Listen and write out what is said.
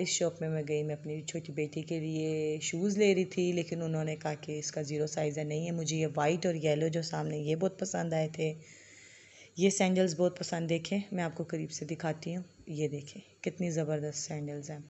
इस शॉप में मैं गई मैं अपनी छोटी बेटी के लिए शूज़ ले रही थी लेकिन उन्होंने कहा कि इसका ज़ीरो साइज़ है नहीं है मुझे ये वाइट और येलो जो सामने ये बहुत पसंद आए थे ये सैंडल्स बहुत पसंद देखें मैं आपको करीब से दिखाती हूँ ये देखें कितनी ज़बरदस्त सैंडल्स हैं